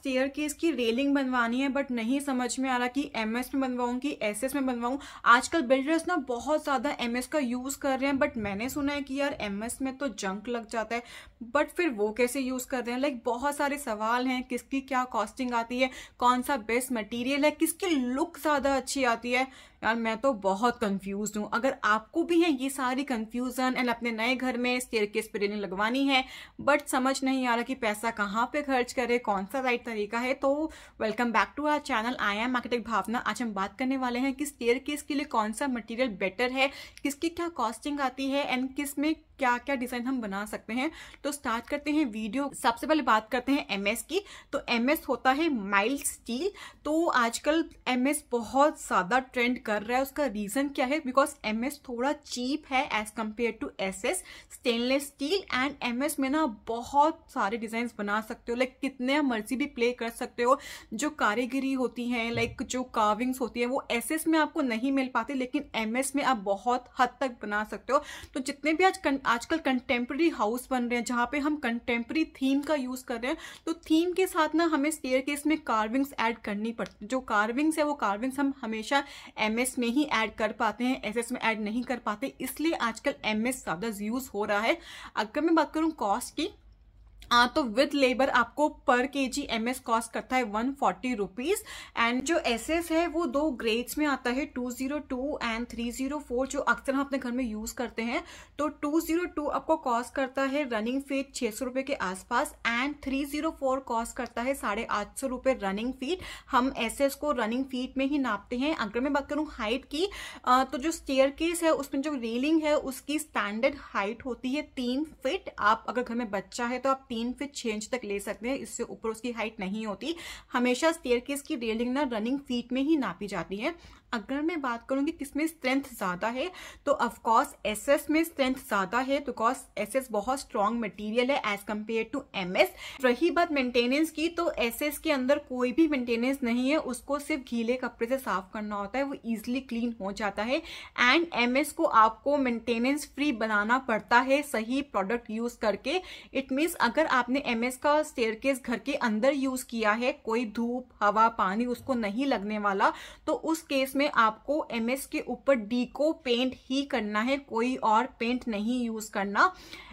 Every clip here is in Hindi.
स्टेयर केस की रेलिंग बनवानी है बट नहीं समझ में आ रहा कि एम में बनवाऊँ कि एस में बनवाऊँ आजकल बिल्डर्स ना बहुत ज़्यादा एम का यूज़ कर रहे हैं बट मैंने सुना है कि यार एम में तो जंक लग जाता है बट फिर वो कैसे यूज़ कर रहे हैं लाइक बहुत सारे सवाल हैं किसकी क्या कॉस्टिंग आती है कौन सा बेस्ट मटीरियल है किसकी लुक ज़्यादा अच्छी आती है यार मैं तो बहुत कंफ्यूज हूँ अगर आपको भी है ये सारी कंफ्यूजन एंड अपने नए घर में स्टेयर केस पर रेलिंग लगवानी है बट समझ नहीं आ रहा कि पैसा कहाँ पे खर्च करे कौन सा राइट तरीका है तो welcome back to our channel I am marketing Bhavna आज हम बात करने वाले हैं कि स्टेयर केस के लिए कौन सा मटेरियल बेटर है किसकी क्या कॉस्टिंग आती है एंड किस में क्या क्या डिज़ाइन हम बना सकते हैं तो स्टार्ट करते हैं वीडियो सबसे पहले बात करते हैं एमएस की तो एमएस होता है माइल्ड स्टील तो आजकल एमएस बहुत ज़्यादा ट्रेंड कर रहा है उसका रीज़न क्या है बिकॉज एमएस थोड़ा चीप है as compared to S stainless steel and MS में ना बहुत सारे डिज़ाइन बना सकते हो लाइक कितने मर्जी भी प्ले कर सकते हो जो कारीगरी होती है लाइक जो कार्विंग्स होती है वो एस में आपको नहीं मिल पाती लेकिन एमएस में आप बहुत हद तक बना सकते हो तो जितने भी आज आजकल कंटेम्प्रेरी हाउस बन रहे हैं जहाँ पे हम कंटेम्प्रेरी थीम का यूज़ कर रहे हैं तो थीम के साथ ना हमें स्टेयर केस में कार्विंग्स ऐड करनी पड़ती जो कार्विंग्स है वो कार्विंग्स हम हमेशा एम में ही ऐड कर पाते हैं एस में ऐड नहीं कर पाते इसलिए आजकल एम ज़्यादा यूज़ हो रहा है अगर मैं बात करूँ कॉस्ट की आ, हाँ, तो विद लेबर आपको पर के जी एम एस कॉस्ट करता है वन फोर्टी रुपीज़ एंड जो एस एस है वो दो ग्रेड्स में आता है two zero two and three zero four जो अक्सर हम अपने घर में यूज़ करते हैं तो टू जीरो टू आपको कॉस्ट करता है रनिंग फीट छः सौ रुपये के आसपास and three zero four cost करता है साढ़े आठ सौ रुपये रनिंग फीट हम एस एस को रनिंग फीट में ही नापते हैं अगर मैं बात करूँ हाइट की आ, तो जो स्टेयर केस है उसमें जो रेलिंग है उसकी स्टैंडर्ड हाइट होती है तीन फिट आप अगर घर में बच्चा है तो आप तीन फिट छः इंच तक ले सकते हैं इससे ऊपर उसकी हाइट नहीं होती हमेशा स्टेयर की रेलिंग ना रनिंग फीट में ही नापी जाती है अगर मैं बात करूं कि किस में स्ट्रेंथ ज़्यादा है तो ऑफकोर्स एस एस में स्ट्रेंथ ज़्यादा है तो कॉस एस एस बहुत स्ट्रॉन्ग मटेरियल है as compare to M S रही बात मेंटेनेंस की तो एस एस के अंदर कोई भी मेंटेनेंस नहीं है उसको सिर्फ घीले कपड़े से साफ करना होता है वो ईजिली क्लीन हो जाता है एंड एम एस को आपको मेंटेनेंस फ्री बनाना पड़ता है सही प्रोडक्ट यूज़ करके इट मीन्स अगर आपने एम एस का स्टेयर घर के अंदर यूज़ किया है कोई धूप हवा पानी उसको नहीं लगने वाला तो उस केस इसमें आपको एमएस के ऊपर डी को पेंट ही करना है कोई और पेंट नहीं यूज करना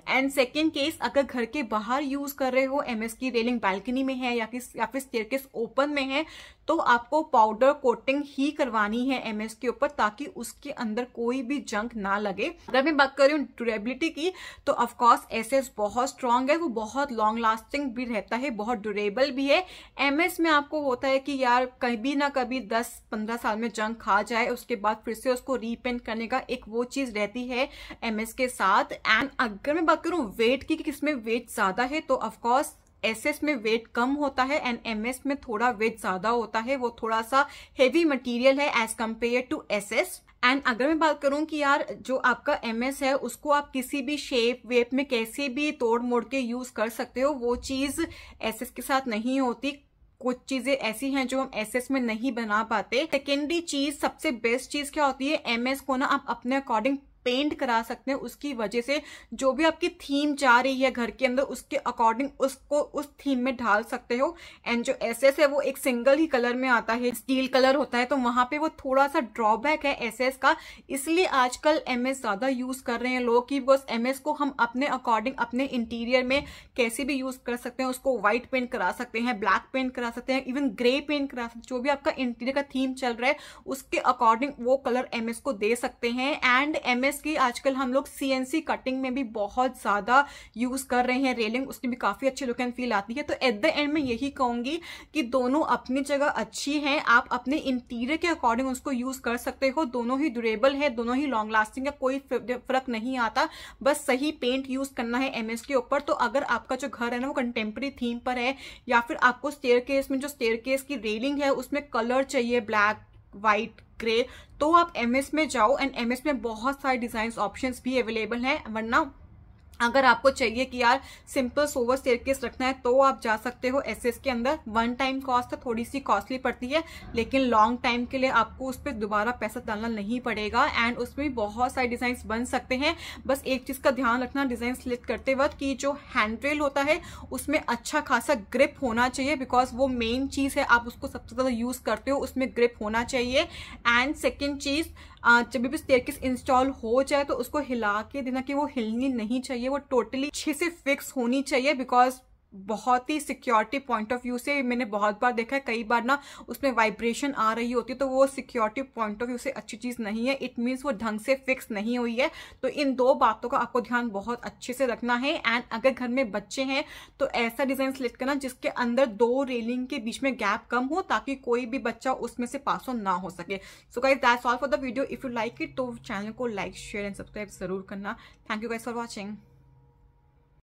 एंड सेकेंड केस अगर घर के बाहर यूज कर रहे हो एमएस की रेलिंग बालकनी में है या किस या फिर केस ओपन में है तो आपको पाउडर कोटिंग ही करवानी है एमएस के ऊपर ताकि उसके अंदर कोई भी जंक ना लगे अगर मैं बात करूँ ड्यूरेबिलिटी की तो ऑफकोर्स एस बहुत स्ट्रांग है वो बहुत लॉन्ग लास्टिंग भी रहता है बहुत ड्यूरेबल भी है एमएस में आपको होता है कि यार कभी ना कभी दस पंद्रह साल में जंक खा जाए उसके बाद फिर से उसको रीपेंट करने का एक वो चीज़ रहती है एमएस के साथ एंड अगर मैं बात करूँ वेट की कि किसमें वेट ज़्यादा है तो ऑफकोर्स एसएस में वेट कम होता है एंड एमएस में थोड़ा वेट ज्यादा होता है वो थोड़ा सा हेवी मटीरियल है as compare to S and अगर मैं बात करूं कि यार जो आपका एमएस है उसको आप किसी भी शेप वेप में कैसे भी तोड़ मोड़ के यूज कर सकते हो वो चीज एसएस के साथ नहीं होती कुछ चीजें ऐसी हैं जो हम एसएस में नहीं बना पाते सेकेंडरी चीज सबसे बेस्ट चीज क्या होती है एमएस को ना आप अपने अकॉर्डिंग पेंट करा सकते हैं उसकी वजह से जो भी आपकी थीम जा रही है घर के अंदर उसके अकॉर्डिंग उसको उस थीम में ढाल सकते हो एंड जो एसएस है वो एक सिंगल ही कलर में आता है स्टील कलर होता है तो वहां पे वो थोड़ा सा ड्रॉबैक है एसएस का इसलिए आजकल एमएस ज्यादा यूज कर रहे हैं लोग कि बिकॉज एमएस को हम अपने अकॉर्डिंग अपने इंटीरियर में कैसे भी यूज कर सकते हैं उसको व्हाइट पेंट करा सकते हैं ब्लैक पेंट करा सकते हैं इवन ग्रे पेंट करा सकते हैं जो भी आपका इंटीरियर का थीम चल रहा है उसके अकॉर्डिंग वो कलर एमएस को दे सकते हैं एंड एमएस ऑब्वियसली आजकल हम लोग सी कटिंग में भी बहुत ज़्यादा यूज़ कर रहे हैं रेलिंग उसकी भी काफ़ी अच्छी लुक एंड फील आती है तो एट द एंड में यही कहूंगी कि दोनों अपनी जगह अच्छी हैं आप अपने इंटीरियर के अकॉर्डिंग उसको यूज़ कर सकते हो दोनों ही ड्यूरेबल है दोनों ही लॉन्ग लास्टिंग है कोई फर्क नहीं आता बस सही पेंट यूज़ करना है एम के ऊपर तो अगर आपका जो घर है ना वो कंटेम्प्रेरी थीम पर है या फिर आपको स्टेयर केस में जो स्टेयर केस की रेलिंग है उसमें कलर चाहिए ब्लैक वाइट ग्रे तो आप एमएस में जाओ एंड एमएस में बहुत सारे डिजाइन ऑप्शंस भी अवेलेबल हैं वरना अगर आपको चाहिए कि यार सिंपल सोवर केस रखना है तो आप जा सकते हो एसएस के अंदर वन टाइम कॉस्ट है थोड़ी सी कॉस्टली पड़ती है लेकिन लॉन्ग टाइम के लिए आपको उस पर दोबारा पैसा डालना नहीं पड़ेगा एंड उसमें बहुत सारे डिजाइन बन सकते हैं बस एक चीज का ध्यान रखना डिजाइन सिलेक्ट करते वक्त कि जो हैंडरेल होता है उसमें अच्छा खासा ग्रिप होना चाहिए बिकॉज वो मेन चीज है आप उसको सबसे ज्यादा यूज करते हो उसमें ग्रिप होना चाहिए एंड सेकेंड चीज़ जब भी स्टेयर इंस्टॉल हो जाए तो उसको हिला के देना कि वो हिलनी नहीं चाहिए वो टोटली अच्छे से फिक्स होनी चाहिए बिकॉज बहुत ही सिक्योरिटी पॉइंट ऑफ व्यू से मैंने बहुत बार देखा है कई बार ना उसमें वाइब्रेशन आ रही होती है तो वो सिक्योरिटी पॉइंट ऑफ व्यू से अच्छी चीज़ नहीं है इट मीन्स वो ढंग से फिक्स नहीं हुई है तो इन दो बातों का आपको ध्यान बहुत अच्छे से रखना है एंड अगर घर में बच्चे हैं तो ऐसा डिज़ाइन सेलेक्ट करना जिसके अंदर दो रेलिंग के बीच में गैप कम हो ताकि कोई भी बच्चा उसमें से पास ऑन ना हो सके so guys that's all for the video if you like it तो चैनल को लाइक शेयर एंड सब्सक्राइब ज़रूर करना thank you guys for watching